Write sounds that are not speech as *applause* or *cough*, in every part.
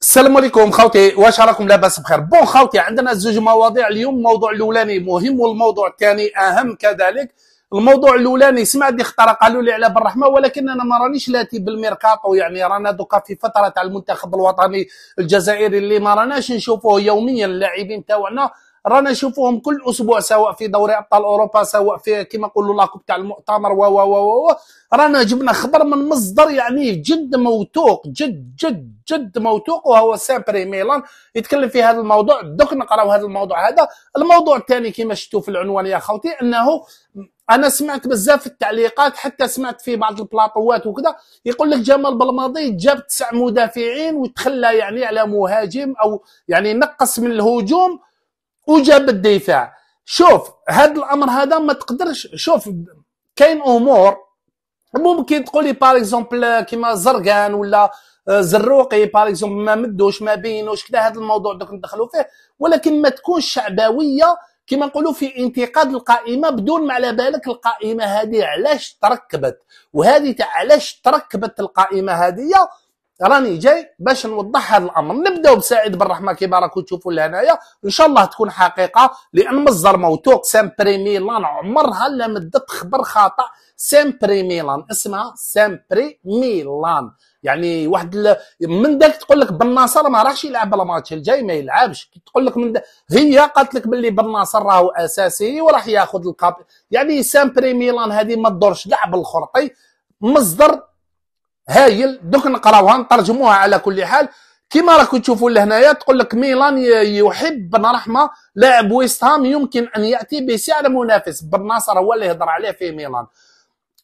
السلام عليكم خوتي واش راكم لاباس بخير بون خوتي عندنا زوج مواضيع اليوم الموضوع الاولاني مهم والموضوع الثاني اهم كذلك الموضوع الاولاني سمع دي خطره قالوا لي على بالرحمه ولكن انا ما رانيش لاتي بالميركاتو يعني رانا دوكا في فتره تاع المنتخب الوطني الجزائري اللي ما راناش نشوفوه يوميا اللاعبين تاعنا رانا نشوفوهم كل اسبوع سواء في دوري ابطال اوروبا سواء في كما نقولوا لاكوب تاع المؤتمر و و و رانا جبنا خبر من مصدر يعني جد موثوق جد جد جد موثوق وهو سامبري ميلان يتكلم في هذا الموضوع دوك نقراو هذا الموضوع هذا الموضوع الثاني كما شفتوا في العنوان يا خوتي انه انا سمعت بزاف التعليقات حتى سمعت في بعض البلاطوات وكذا يقول لك جمال بلماضي جاب تسع مدافعين وتخلى يعني على مهاجم او يعني نقص من الهجوم وجاب الدفاع شوف هذا الامر هذا ما تقدرش شوف كاين امور ممكن تقولي باغ اكزومبل كيما زرقان ولا آه، زروقي باغ اكزومبل ما مدوش ما بينوش كذا هذا الموضوع دوك ندخلوا فيه ولكن ما تكونش شعبويه كما نقولوا في انتقاد القائمه بدون ما على بالك القائمه هذه علاش تركبت وهذه علاش تركبت القائمه هذه راني جاي باش نوضح هذا الامر نبداو بسعيد بن رحمه كيما راكم تشوفوا لهنايا ان شاء الله تكون حقيقه لان مصدر موثوق سامبريمي لان عمرها لا مدت خبر خاطئ سامبريمي لان اسمها سامبريمي لان يعني واحد من ذاك تقول لك بن ناصر ما راحش يلعب الماتش الجاي ما يلعبش تقول لك من دا... هي قالت لك باللي بن ناصر راهو اساسي وراح ياخذ الكاب يعني سامبري ميلان هذه ما تدورش كاع بالخرطي مصدر هايل دوك نقراوها نترجموها على كل حال كما راكم تشوفوا لهنايا تقول لك ميلان يحب بن رحمه لاعب ويست هام يمكن ان ياتي بسعر منافس بن ناصر هو اللي يهضر عليه في ميلان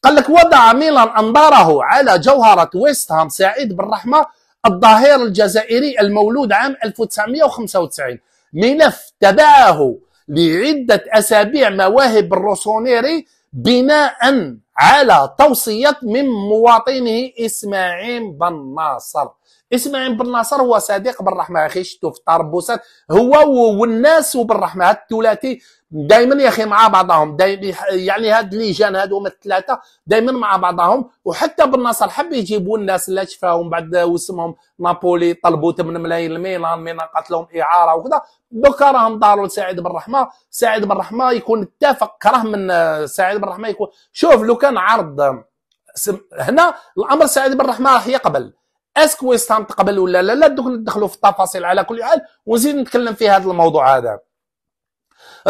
قال لك وضع ميلان انظاره على جوهره ويست هام سعيد بن رحمه الظهير الجزائري المولود عام 1995 ملف تبعه لعده اسابيع مواهب الروسونيري بناء على توصية من مواطنه إسماعيل بن ناصر إسماعيل بن ناصر هو صديق بن رحمة أخي شتو في طربوسات هو والناس وبالرحمة رحمة الثلاثي دائما يا اخي مع بعضهم يعني هاد الليجان هادو هما الثلاثه دائما مع بعضهم وحتى بالنصر حب يجيبوا الناس اللي شفاهم بعد واسمهم نابولي طلبوا 8 ملايين الميلان ميلان لهم اعاره وكذا دوكا راهم داروا لسعيد بن رحمه سعيد بن رحمه يكون اتفق كره من سعيد بن رحمه يكون شوف لو كان عرض هنا الامر سعيد بن رحمه راح يقبل اسكو ويستام تقبل ولا لا لا دوك ندخلوا في التفاصيل على كل حال ونزيد نتكلم في هذا الموضوع هذا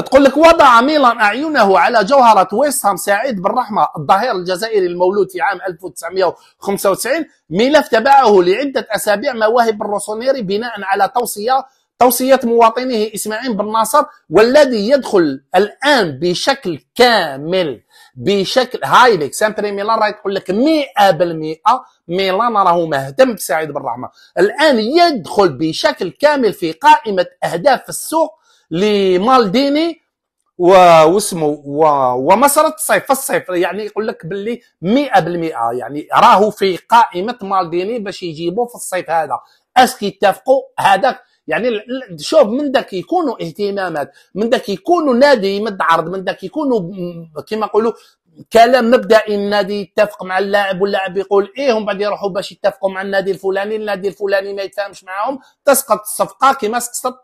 تقول لك وضع ميلان أعينه على جوهرة ويسهام سعيد بالرحمة الظهير الجزائري المولود في عام 1995 ملف تبعه لعدة أسابيع مواهب الروسونيري بناء على توصية توصية مواطنيه إسماعيل بن ناصر والذي يدخل الآن بشكل كامل بشكل هايليك سامبري ميلان راه تقول لك 100% ميلان راه مهتم بسعيد بن رحمه الان يدخل بشكل كامل في قائمه اهداف السوق لمالديني و... ومسارة الصيف الصيف يعني يقول لك باللي 100% يعني راهو في قائمه مالديني باش يجيبو في الصيف هذا اسكي يتفقوا هذاك يعني شوف من داك يكونوا اهتمامات من داك يكونوا نادي يمد عرض من داك يكونوا كما نقولوا كلام مبدئي النادي يتفق مع اللاعب واللاعب يقول ايه ومن بعد يروحوا باش يتفقوا مع النادي الفلاني النادي الفلاني ما يتفاهمش معاهم تسقط الصفقه كما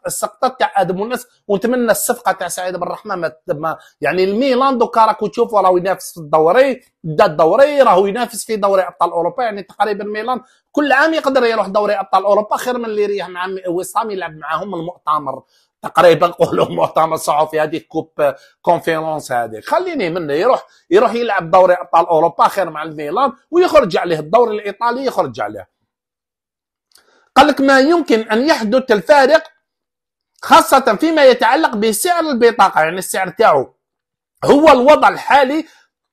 سقطت تاع ادم ونس ونتمنى الصفقه تاع سعيد بن الرحمن ما يعني الميلان دوكا راكو تشوفوا راهو ينافس في الدوري دا الدوري راهو ينافس في دوري ابطال اوروبا يعني تقريبا ميلان كل عام يقدر يروح دوري ابطال اوروبا خير من اللي يريح مع وسام يلعب معاهم المؤتمر تقريبا قولوا مؤتمر صحفي هذيك كوب كونفيرونس هذيك خليني منه يروح يروح يلعب دوري ابطال اوروبا خير مع الميلان ويخرج عليه الدوري الايطالي يخرج عليه قال لك ما يمكن ان يحدث الفارق خاصة فيما يتعلق بسعر البطاقة يعني السعر تاعو هو الوضع الحالي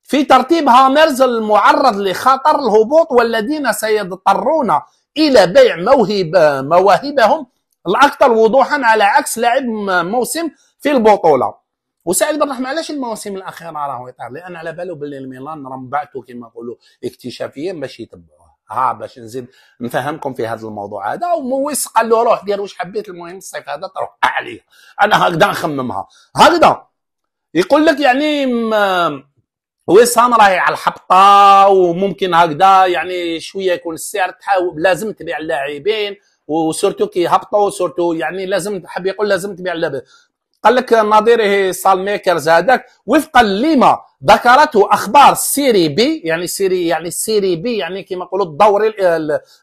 في ترتيب هامرز المعرض لخطر الهبوط والذين سيضطرون إلى بيع موهب مواهبهم الاكثر وضوحا على عكس لاعب موسم في البطوله وسعيد بن رحمه علاش المواسم الاخيره راهو يطير لان على بالو باللي الميلان راه مبعثو كما نقولوا اكتشافيا باش يتبعوه ها باش نزيد نفهمكم في هذا الموضوع هذا ومويس قال له روح دير واش حبيت المهم الصيف هذا تروح عليه انا هكذا نخممها هكذا يقول لك يعني ويسام راهي على الحبطه وممكن هكذا يعني شويه يكون السعر تحاول لازم تبيع اللاعبين وسورتو كي هبطوا سورتو يعني لازم حب يقول لازم تبيع اللبن قال لك نظيره سال ميكرز هذاك وفقا لما ذكرته اخبار سيري بي يعني سيري يعني سيري بي يعني كما يقولوا الدوري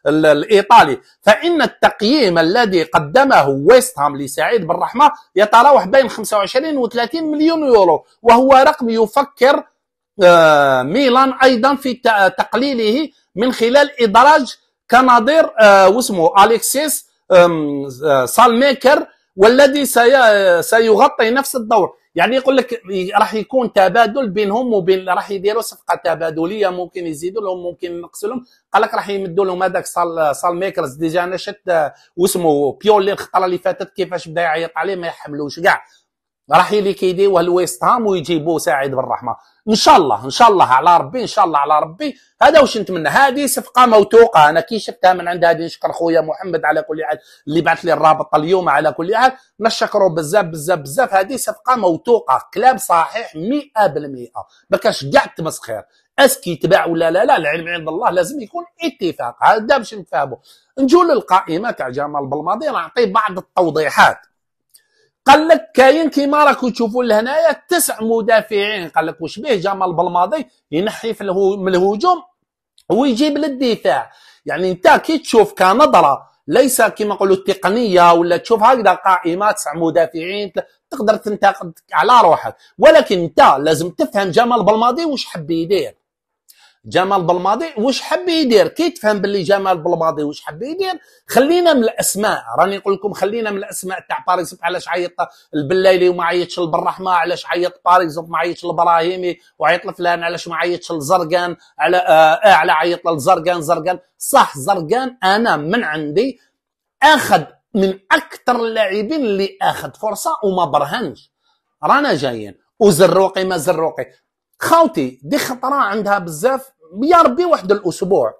الايطالي فان التقييم الذي قدمه ويست هام لسعيد بن رحمه يتراوح بين 25 و 30 مليون يورو وهو رقم يفكر آه، ميلان ايضا في تقليله من خلال ادراج كنادر آه، واسمه اليكسيس آه، سالميكر والذي سيغطي نفس الدور يعني يقول لك راح يكون تبادل بينهم وبين راح يديروا صفقه تبادليه ممكن يزيدوا لهم ممكن ينقصوا لهم قال لك راح يمدوا لهم هذاك صال صال ميكرز ديجا انا شفت آه، واسمه بيولي الخطره اللي فاتت كيفاش بدا يعيط عليه ما يحملوش كاع راح يليكيديوه الويست هام ويجيبوه سعيد بالرحمه ان شاء الله ان شاء الله على ربي ان شاء الله على ربي هذا واش نتمنى هذه صفقه موثوقه انا كي شفتها من عند هذه نشكر خويا محمد على كل حال اللي بعث لي الرابط اليوم على كل حال نشكره بزاف بزاف بزاف هذه صفقه موثوقه كلام صحيح 100% ما كاش كاع تمسخير اسكي تباع ولا لا لا العلم عند الله لازم يكون اتفاق هذا باش نتفاهموا نجول للقائمه تاع جمال بلماضي نعطي بعض التوضيحات قال لك كاين كيما راكم تشوفوا لهنايا تسع مدافعين قال لك واش به جمال بالماضي ينحي في الهو من الهجوم ويجيب للدفاع يعني انت كي تشوف كنظره ليس كما نقولوا التقنيه ولا تشوف هكذا قائمه تسع مدافعين تقدر تنتقد على روحك ولكن انت لازم تفهم جمال بالماضي واش حب يدير جمال بلماضي واش حب يدير كي تفهم باللي جمال بلماضي واش حب يدير خلينا من الاسماء راني نقول لكم خلينا من الاسماء تاع باريس علاش عيط البلايلي وما عيطش البرحمه علاش عيط باريس وما عيطش الابراهيمي وعيط لفلان علاش ما عيطش للزرقان على آه, على عيط للزرقان زرقان صح زرقان انا من عندي اخذ من اكثر اللاعبين اللي اخذ فرصه وما برهنش رانا جايين وزروقي ما زروقي خاوتي دي خطره عندها بزاف يا ربي واحد الاسبوع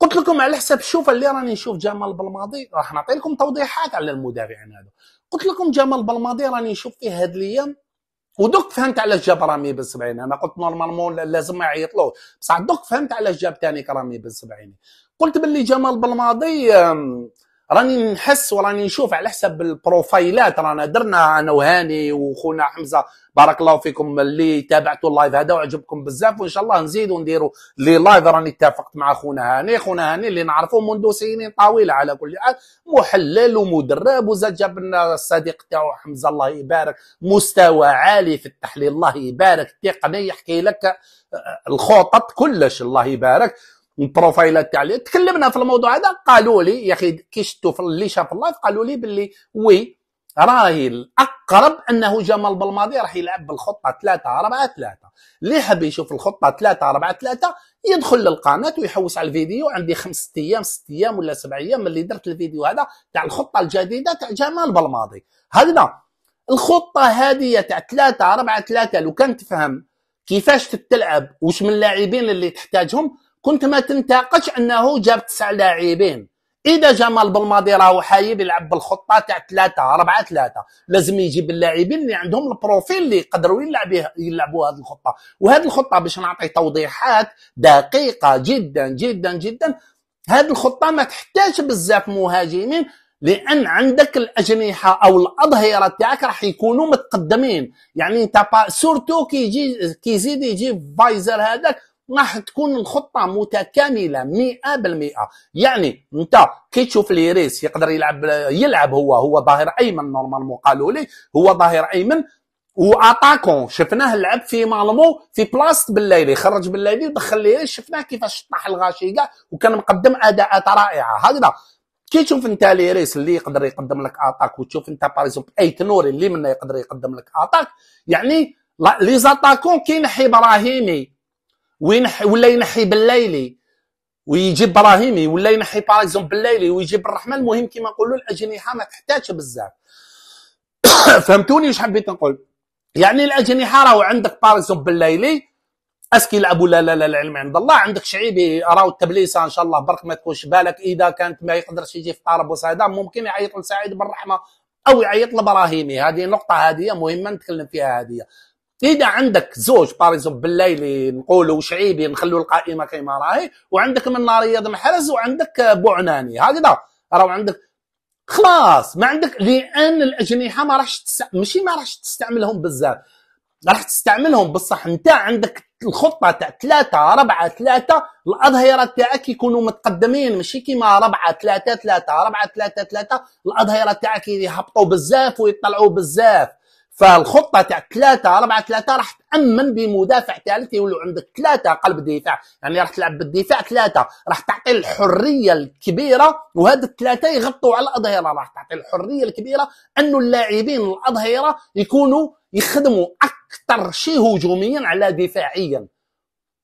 قلت لكم على حسب الشوفه اللي راني نشوف جمال بالماضي راح نعطي لكم توضيحات على المدافعين هذا قلت لكم جمال بالماضي راني نشوف فيه هاد الايام ودوك فهمت علاش جاب رامي بن سبعين انا قلت نورمالمون لازم ما يعيطلو بصح دوك فهمت علاش جاب ثاني رامي بن سبعين قلت باللي جمال بالماضي راني نحس وراني نشوف على حسب البروفايلات رانا درنا انا وهاني وخونا حمزه بارك الله فيكم اللي تابعتوا اللايف هذا وعجبكم بزاف وان شاء الله نزيدوا نديروا لي لايف راني اتفقت مع خونا هاني خونا هاني اللي نعرفه منذ سنين طويله على كل حال محلل ومدرب وزاد جاب لنا الصديق تاعو حمزه الله يبارك مستوى عالي في التحليل الله يبارك تقني يحكي لك آه، الخطط كلش الله يبارك البروفايلات تاع تكلمنا في الموضوع هذا قالوا لي يا اخي كي شفتوا في اللي شاف اللايف قالوا لي باللي وي راهي الاقرب انه جمال بالماضي راح يلعب بالخطه 3 4 3 اللي حاب يشوف الخطه 3 4 3 يدخل للقناه ويحوس على الفيديو عندي خمس ايام ست ايام ولا سبع ايام اللي درت الفيديو هذا تاع الخطه الجديده تاع جمال بالماضي هكذا الخطه هذه تاع 3 4 3 لو كان تفهم كيفاش تتلعب وش من اللاعبين اللي تحتاجهم كنت ما تنتقدش انه جاب تسع لاعبين اذا جمال بالماضي راهو حايب يلعب بالخطه تاع ثلاثه اربعه ثلاثه لازم يجيب اللاعبين اللي عندهم البروفيل اللي يقدروا يلعب يلعبوا هذه الخطه وهذه الخطه باش نعطي توضيحات دقيقه جدا جدا جدا هذه الخطه ما تحتاج بزاف مهاجمين لان عندك الاجنحه او الاظهره تاعك راح يكونوا متقدمين يعني انت سورتو كي يجي كيزيد يجي فايزر هذاك راح تكون الخطه متكامله 100% يعني انت كي تشوف ليريس يقدر يلعب يلعب هو هو ظهير ايمن نورمالمون قالوا لي هو ظهير ايمن واتاكون شفناه لعب في مالمو في بلاصه بالليلي خرج بالليلي ودخل لي إيه، شفناه كيفاش طاح الغاشي كاع وكان مقدم اداءات رائعه هكذا كي تشوف انت لي ريس اللي يقدر يقدم لك اتاك وتشوف انت باريزوم اي تنوري اللي منه يقدر يقدم لك اتاك يعني لي زاتاكون كاين ابراهيمي وينحي ولا ينحي بالليلي ويجيب ابراهيمي ولا ينحي باغ بالليلي ويجيب الرحمن المهم كيما نقولوا الاجنحه ما تحتاجش بزاف *coughs* فهمتوني واش حبيت نقول يعني الاجنحه راهو عندك باغ بالليلي اسكي يلعب ولا لا لا العلم عند الله عندك شعيبي راهو التبليسه ان شاء الله برك ما تكونش بالك اذا كانت ما يقدرش يجي في طارب وصيدا ممكن يعيط لسعيد بالرحمه او يعيط لابراهيمي هذه نقطه هذه مهمه نتكلم فيها هذه اذا عندك زوج باريزون بالليل نقولوا شعيبي نخلوا القائمه كيما راهي وعندك من رياض محرز وعندك بوعناني هكذا راهو عندك خلاص ما عندك لان الاجنحه ما راحش ماشي ما راحش تستعملهم بزاف راح تستعملهم بصح انت عندك الخطه تاع ثلاثه اربعه ثلاثه الاظهره تاعك يكونوا متقدمين ماشي كيما اربعه ثلاثه ثلاثه اربعه ثلاثه ثلاثه الاظهره تاعك يهبطوا بزاف ويطلعوا بزاف فالخطه تاع ثلاثه ربعه ثلاثه راح تامن بمدافع ثالث يولو عندك ثلاثه قلب دفاع يعني راح تلعب بالدفاع ثلاثه راح تعطي الحريه الكبيره وهاد الثلاثه يغطوا على الاظهره راح تعطي الحريه الكبيره انه اللاعبين الاظهره يكونوا يخدموا اكثر شيء هجوميا على دفاعيا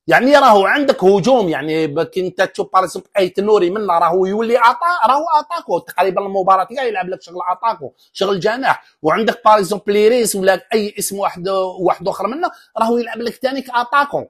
يعني راهو عندك هجوم يعني كي انت تشوف باريس اي تنوري من راهو يولي اطا راهو اتاكو تقريبا المباراه كاع يلعب لك شغل اتاكو شغل جناح وعندك باريس بليريس ريس ولا اي اسم واحد واحد اخر منه راهو يلعب لك ثاني كاتاكو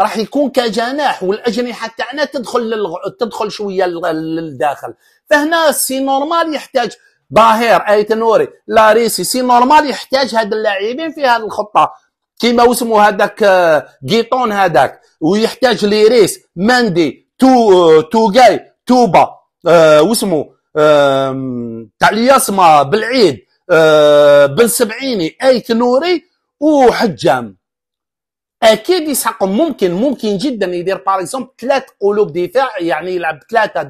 راح يكون كجناح والاجنحه تاعنا تدخل للغ... تدخل شويه للداخل فهنا سي نورمال يحتاج باهير اي تنوري لاريسي سي نورمال يحتاج هاد اللاعبين في هذه الخطه كيما واسمه هذاك آه، جيتون هذاك ويحتاج ليريس ماندي تو جاي آه، توبا آه واسمه آه تاع الياسمة بالعيد آه بن سبعيني ايت نوري وحجام اكيد يسحق ممكن ممكن جدا يدير باريزون ثلاث قلوب دفاع يعني يلعب ثلاثه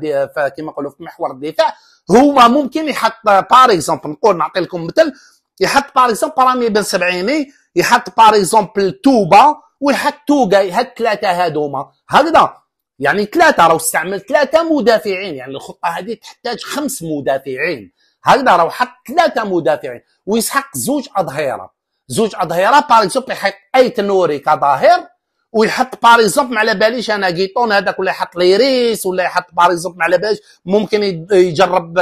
كما نقولوا في محور الدفاع هو ممكن يحط باريزون نقول نعطي لكم مثل يحط باريزون اكزومبل رامي بن سبعيني يحط بار اكزومبل ويحط توكا هاد ثلاثه هادوما هكذا يعني ثلاثه راه استعمل ثلاثه مدافعين يعني الخطه هذه تحتاج خمس مدافعين هكذا راه حط ثلاثه مدافعين ويسحق زوج اظهره زوج اظهره باريزومبل اكزومبل يحط اي تنوري كظاهر ويحط باريزومبل اكزومبل على باليش انا كيطون هذاك ولا يحط ليريس ولا يحط باريزومبل اكزومبل على باليش ممكن يجرب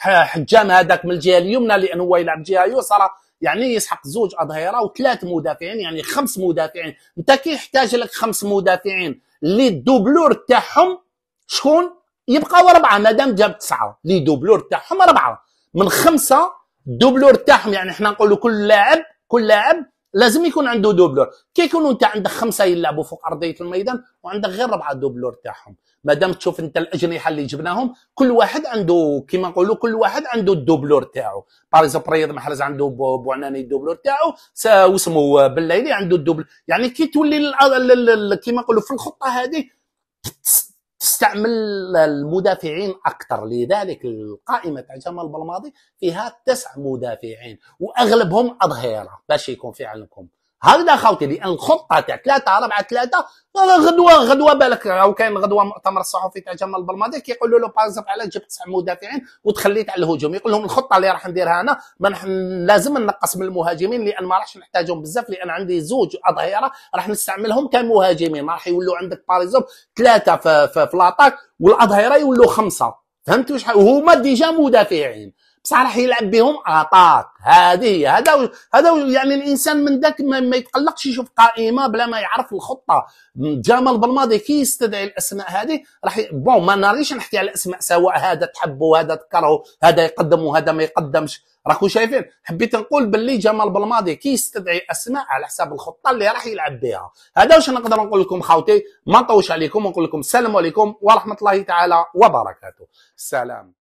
حجام هذاك من الجهه اليمنى لانه هو يلعب جهه يسرى يعني يسحق زوج اظهره وثلاث مدافعين يعني خمس مدافعين انت كيحتاج لك خمس مدافعين اللي الدوبلور تاعهم شكون يبقاو اربعه مادام جاب تسعه لي دوبلور تاعهم اربعه من خمسه الدوبلور تاعهم يعني حنا نقولوا كل لاعب كل لاعب لازم يكون عنده دوبلور كي يكونوا انت عندك خمسه يلعبوا فوق ارضيه الميدان وعندك غير ربعه دوبلور تاعهم ما دام تشوف انت الاجنحه اللي جبناهم كل واحد عنده كيما نقولوا كل واحد عنده الدوبلور تاعو باريز بريض محرز عنده بوعناني الدوبلور تاعو واسمو بالليلي عنده الدوبلور يعني كي تولي كيما نقولوا في الخطه هذه تستعمل المدافعين اكثر لذلك القائمه تاع جمال بلماضي فيها تسع مدافعين واغلبهم اظهره باش يكون في علمكم هكذا خاوتي لان خطه تاع 3 4 3 غدوه غدوه بالك راهو كاين غدوه مؤتمر الصحفي تاع جمال بلماضي كيقولوا له بازاب علاش جبت تسع مدافعين وتخليت على الهجوم يقول لهم الخطه اللي راح نديرها انا ما لازم نقص من المهاجمين لان ما راحش نحتاجهم بزاف لان عندي زوج اظهره راح نستعملهم كمهاجمين ما راح يولوا عندك باريزوم ثلاثه في, في, في, لاطاك والاظهره يولوا خمسه فهمتوا شحال وهما ديجا مدافعين بصح راح يلعب بهم اتاك هذه هذا هذا يعني الانسان من ذاك ما, ما يتقلقش يشوف قائمه بلا ما يعرف الخطه جمال بالماضي كي يستدعي الاسماء هذه راح بون ما ناريش نحكي على الاسماء سواء هذا تحبه هذا تكرهه هذا يقدم وهذا ما يقدمش راكو شايفين حبيت نقول باللي جمال بالماضي كي يستدعي اسماء على حساب الخطه اللي راح يلعب بها هذا واش نقدر نقول لكم خاوتي ما نطوش عليكم ونقول لكم السلام عليكم ورحمه الله تعالى وبركاته السلام